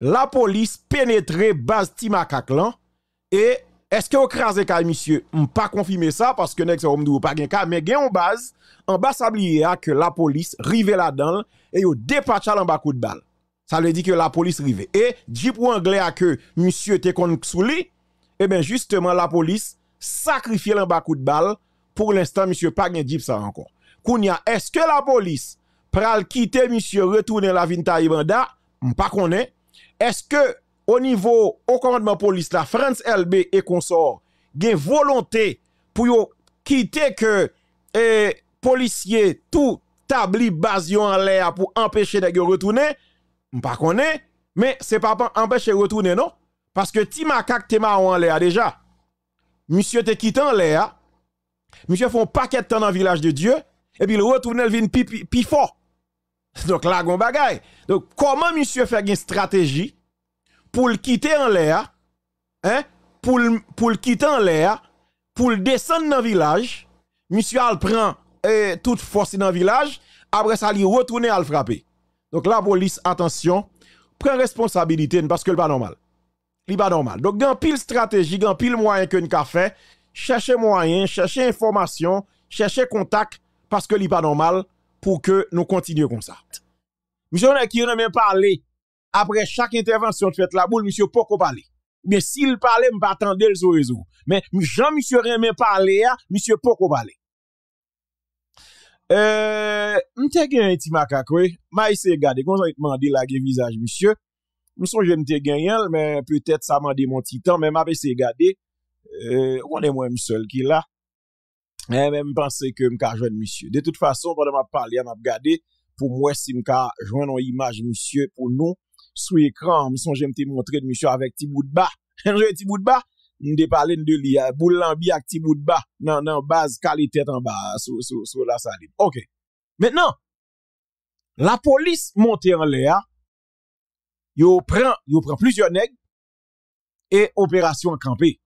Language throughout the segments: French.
la police pénétrait base Timakaklan et est-ce que vous crasez ka monsieur pas confirmer ça parce que vous pas gen ka mais en base en bas sablier que la police rive là-dedans et yo dépatcha en bas coup de balle ça veut dire que la police rive et jeep ou anglais a que monsieur était kon sous lui et eh bien, justement la police sacrifie en bas coup de balle pour l'instant monsieur pas gen jeep ça encore Kounia, est-ce que la police pral quitter monsieur retourner la vinta sais pas est-ce que au niveau au commandement police la France LB et consort une volonté pour quitter que les eh, policiers tout tabli basion en l'air pour empêcher de retourner pas mais mais c'est pas empêcher retourner non parce que ti macaque te en l'air déjà monsieur te quitte en l'air monsieur font paquet temps dans le village de Dieu et puis il retourne il vient pi, fort Donc là, on bagaille. Donc comment monsieur fait une stratégie pour le quitter en l'air, hein, pour le quitter en l'air, pour le descendre dans le village, monsieur al prend eh, toute force dans le village, après ça il retourne à le frapper. Donc la police attention, prend responsabilité parce que n'est pas normal. Il pas normal. Donc une pile stratégie, gan pile moyen que nous fait, cherchez moyen, cherchez information, cherchez contact parce que n'est pas normal pou ke nou kontinye konsapte. Misyon an ki yon an men parle, apre chak intervensyon tfet la boule, misyon poko pale. Men si yon pale, mwen pa atande l soezou. Men jan misyon an men pale a, misyon poko pale. Euh, mwen te gen yon ti makakwe, ma yon se gade, kon zan yon te mandi lage mizaj misyon. Misyon jen mwen te gen yon, men peutet sa mandi moun titan, men ma ve se gade, wane euh, mwen msel ki la. même penser que m'ka joindre monsieur. De toute façon, pendant m'a parler, m'a regardé pour moi si m'ka joindre une image monsieur pour nous sous écran, je montrer monsieur avec petit bout de bas. Un petit bout de bas, parler de lui euh, boule avec petit bout de bas. Non non, base qualité en bas sur la salive. OK. Maintenant, la police monte en l'air. Yo prend, yo prend plusieurs nègres et opération campée.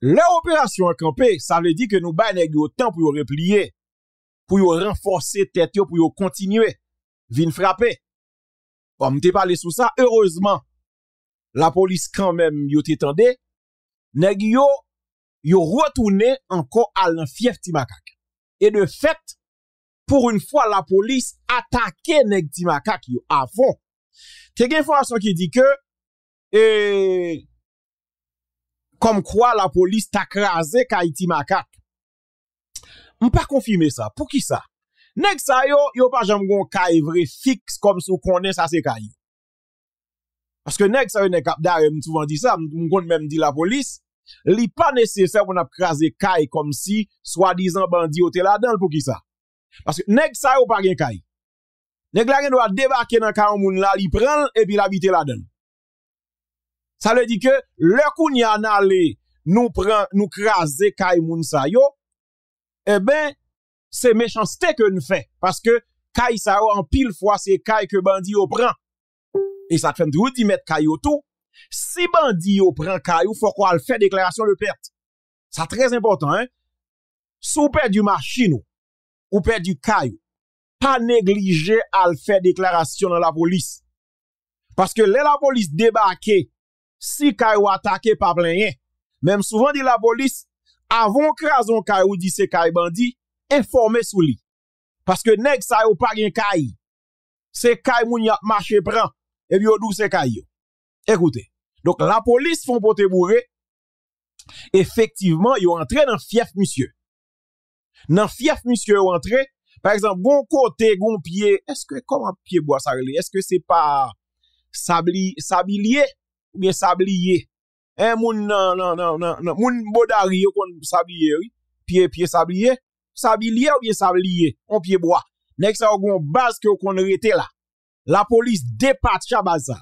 L'opération opération campée. ça veut dire que nous eu le temps pour replier, pour renforcer tête, pour continuer, venir frapper. tu as parlé sous ça, heureusement, la police quand même, yo t'étendait, nèg yo, yo retourné encore à l'enfief Timakak. Et de fait, pour une fois, la police attaquait nèg Timakak, à fond. T'es une qui dit que, et, eh, comme quoi la police t'a crasé Kaiti Makak. pas confirmer ça. Pour qui ça? Nèg ça yo, yo pas jamais gon kay vrai fixe comme si on connaissait ça c'est Parce que nèg ça yo nèg kap me souvent dit ça, m'gon même dit la police, li pas nécessaire pour n'a craser kay comme si soi-disant bandit était là-dedans pour qui ça? Parce que nèg ça yo pas gen kay. Nèg la gen doit débarquer dans kay moun l'a, li prend et puis l'habiter là-dedans. Sa lè di ke, lè kou ni an ale nou krasè kay moun sayo, e ben, se mechanstè ke nou fè, paske kay sayo an pil fwa se kay ke bandi yo pran. E sa fèm drou di mèt kayo tou, se bandi yo pran kayo, fò kwa al fè deklarasyon lè pèrt. Sa trèz important, hein. Se ou pèr du machino, ou pèr du kayo, pa neglijè al fè deklarasyon nan la polis. si ou attaqué pas plein Même souvent dit la police, avant crason ou dit c'est kai bandit, informé sous lui. Parce que nèg ça yo pas gen kai C'est Caillou moun yap marché prend et puis yo dou c'est Écoutez. Donc la police font pote bourré. Effectivement, yon entré dans fief monsieur. Dans fief monsieur yo entré, par exemple, bon côté, bon pied, est-ce que comment pied bois ça Est-ce que c'est pas sabli, sablier ou bien sablier. Hein, moun nan, nan, nan, nan, nan, moun bodari yo kon sablier, oui. Pied, pied sablier. Sablier ou bien sablier, on pied bois. Nek sa ou gon base que kon rete la. La police dépatche à baza.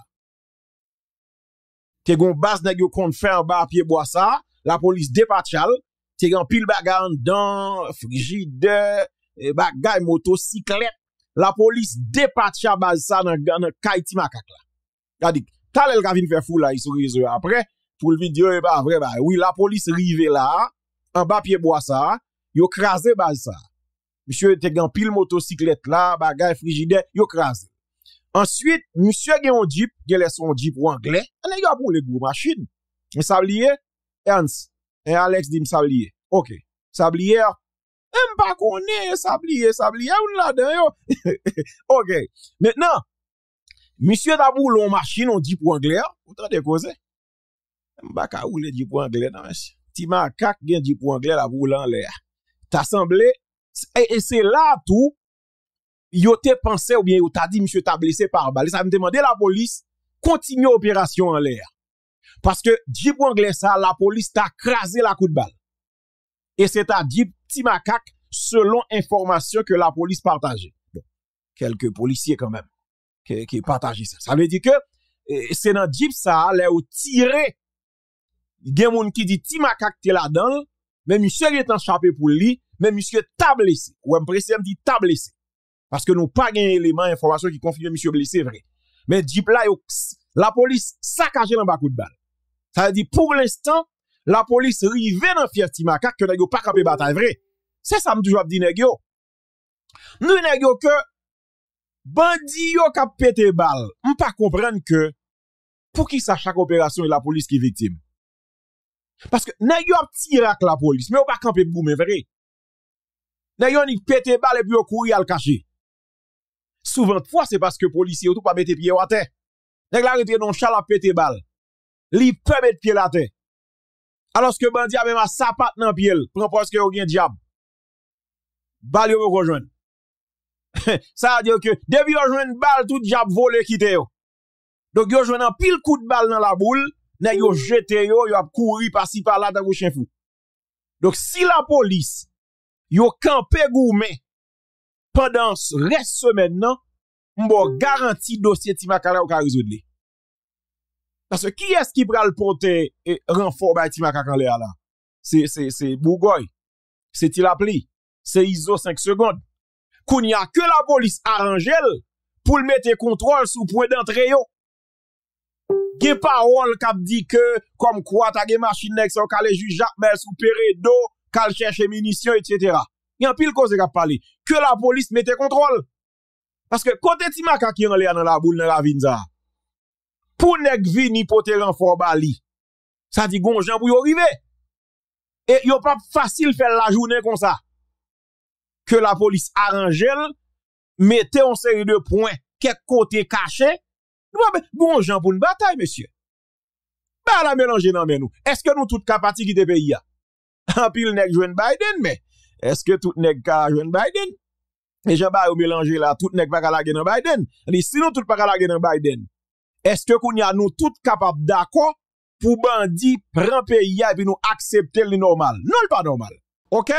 Te gon base nèg yo kon fer ba pied bois sa. la police dépatche te gen pile bagarre dans frigide, eh, bagay motocyclette. La police dépatche à baza nan dans Kaiti Makak Gadik, tal elle vient faire fou là sont réseau après pour le vidéo et pas vrai bah, oui la police rive là en bas pied bois ça yo crasé bas ça monsieur était gan pile motocyclette là bagage frigidaire yo crasé ensuite monsieur eu un jeep est le son jeep ou anglais on a pour les gros machines mais ça lié Hans et Alex dit ça lié OK Sablier, lié même pas connait ça lié ça lié OK maintenant Monsieur l'on machine, on dit pour anglais, autant hein? de causer. Mbaka ou le dit pour anglais, non, monsieur. Tima kak gen dit pour anglais, la boule en l'air. T'as semblé, et, c'est là tout, yo te pensé ou bien yo t'a dit, monsieur t'a blessé par balle. Ça me demandé la police, continue l'opération en l'air. Parce que, dit pour anglais ça, la police t'a crasé la coup de balle. Et c'est à dit Tima selon information que la police partageait. quelques policiers quand même qui partagent ça. Ça veut dire que c'est dans Jeep ça, là où tiré. Il y a qui dit ti là-dedans, mais monsieur est enchappé pour lui, mais monsieur t'a blessé. Ou un précis dit t'a blessé. Parce que nous pas gagné élément information qui confirme monsieur blessé vrai. Mais Jeep là la police saccage dans bas coup de balle. Ça veut dire pour l'instant la police rive dans fier Timakak Timakak, que n'avons pas capé bataille vrai. C'est ça que toujours dit Nous Nous nèg que bandi yo ka pété ne On pas comprendre que pour qui ça chaque opération et la police qui est victime. Parce que nan yo ap la police, mais on pas camper boum, mais vrai. Nan yo ni pété balle et puis on courir le cacher. Souvent fois c'est parce que policier tout pas mettre pied à terre. Nan la rete non chala pété balle. Li peut mettre pied à terre. Alors que bandi a même à sapate nan pied, prend parce que yon gen diable. Bal yo rejoindre. ça veut dire que depuis joué une balle, tout j'ai volé quitté yo. Donc yon joué un pile coup de balle dans la boule, n'a yon jeté yo, a couru par-ci par-là dans chien fou. Donc si la police, yon campé gourmet, pendant reste semaine nan, m'bo garanti dossier de ou ka résoudre Parce que qui est-ce qui le porter et renfort ba là? C'est, c'est, c'est Bougoy. C'est Tilapli. C'est ISO 5 secondes qu'on y a que la police arrange pour le mettre contrôle sous point d'entrée yo. Gen parole kap dit que comme quoi ta gen machine nek son calé juge Jacques Mel sous Peredo, cherchent des munitions etc. Il Y a pile cause kap parler que la police mette contrôle. Parce que côté Timaka qui en dans la boule dans la vinza. Pour nek vini un renfort bali. Ça dit gens pour y arriver. Et yo e pas facile faire la journée comme ça que la police elle, mettez en série de points, quelque côté caché. Eh ben, bon, gens pour une bataille, monsieur. Bah, la mélanger dans nous. Est-ce que nous, toutes, capables de qui le pays, ah? en pile, nèg un Biden, mais est-ce que tout nèg ka Biden? Et j'en bats mélanger là, tout nèg pas ka dans Biden. si nous, tout pas ka dans Biden, est-ce que qu'on y a nous toutes, capables d'accord pour bandit prendre pays et nous accepter le normal? Non, le pas normal. OK?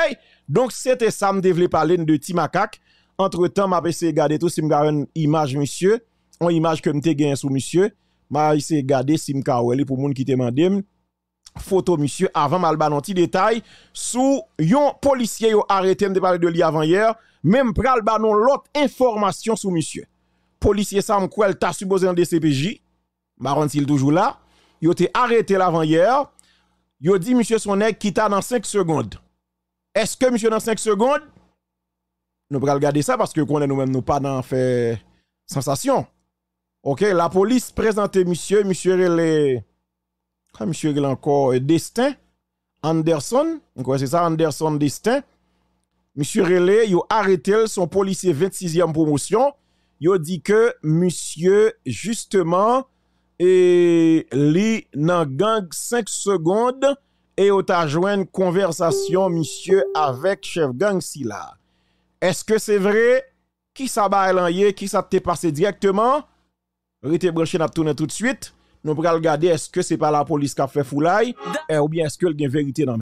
Donc, c'était ça, je voulais parler de Timakak. Entre temps, m'a essayé tout, si m'a une image, monsieur. Une image que m'te gagné sous monsieur. M'a essayé si regarder si pour pour monde qui te mandé. Photo, monsieur, avant m'a Ti détail. Sous yon policier yon arrêté, m'te parler de lui avant hier. Même pral l'autre information sous monsieur. Policier, ça m'kwel t'a supposé en DCPJ. Marron s'il toujours là. Yo été arrêté l'avant hier. Yo dit monsieur son nèg quitte dans 5 secondes. Est-ce que, monsieur, dans 5 secondes, nous pas regarder ça parce que est nous-mêmes, nous pas dans fait sensation. Ok, la police présente monsieur, monsieur Relé, ah, monsieur Rele encore, Destin, Anderson, c'est ça, Anderson Destin. Monsieur Relé, il a arrêté son policier 26e promotion. Il a dit que monsieur, justement, et li dans gang 5 secondes E yo ta jwen konversasyon, misye, avèk chev gang si la. Eske se vre, ki sa ba elan ye, ki sa te pase direktman? Rite broche na tounen tout suite. Nou pre al gade eske se pa la polis ka fe foulay? Eh, ou bien eske el gen verite nan mè?